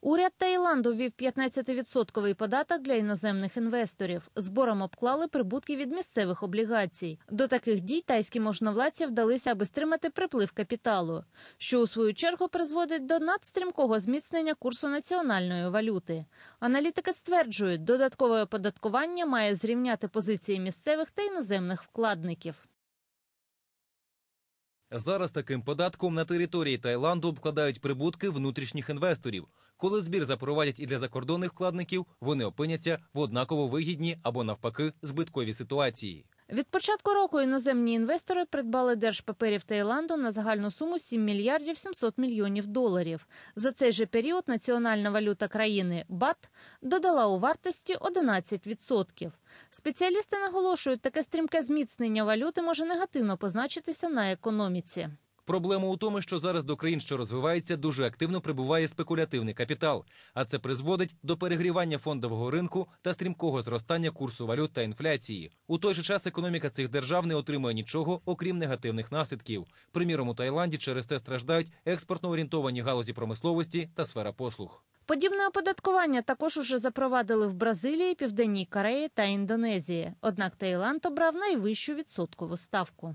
Уряд Таїланду ввів 15-відсотковий податок для іноземних інвесторів. Збором обклали прибутки від місцевих облігацій. До таких дій тайські можновладці вдалися, аби стримати приплив капіталу, що у свою чергу призводить до надстрімкого зміцнення курсу національної валюти. Аналітики стверджують, додаткове оподаткування має зрівняти позиції місцевих та іноземних вкладників. Зараз таким податком на території Таїланду обкладають прибутки внутрішніх інвесторів. Коли збір запровадять і для закордонних вкладників, вони опиняться в однаково вигідні або навпаки збиткові ситуації. Від початку року іноземні інвестори придбали держпаперів Таїланду на загальну суму 7 мільярдів 700 мільйонів доларів. За цей же період національна валюта країни БАТ додала у вартості 11%. Спеціалісти наголошують, таке стрімке зміцнення валюти може негативно позначитися на економіці. Проблема у тому, що зараз до країн, що розвивається, дуже активно прибуває спекулятивний капітал, а це призводить до перегрівання фондового ринку та стрімкого зростання курсу валют та інфляції. У той же час економіка цих держав не отримує нічого, окрім негативних наслідків. Приміром, у Таїланді через це страждають експортно орієнтовані галузі промисловості та сфера послуг. Подібне оподаткування також уже запровадили в Бразилії, Південній Кореї та Індонезії. Однак Таїланд обрав найвищу відсоткову ставку.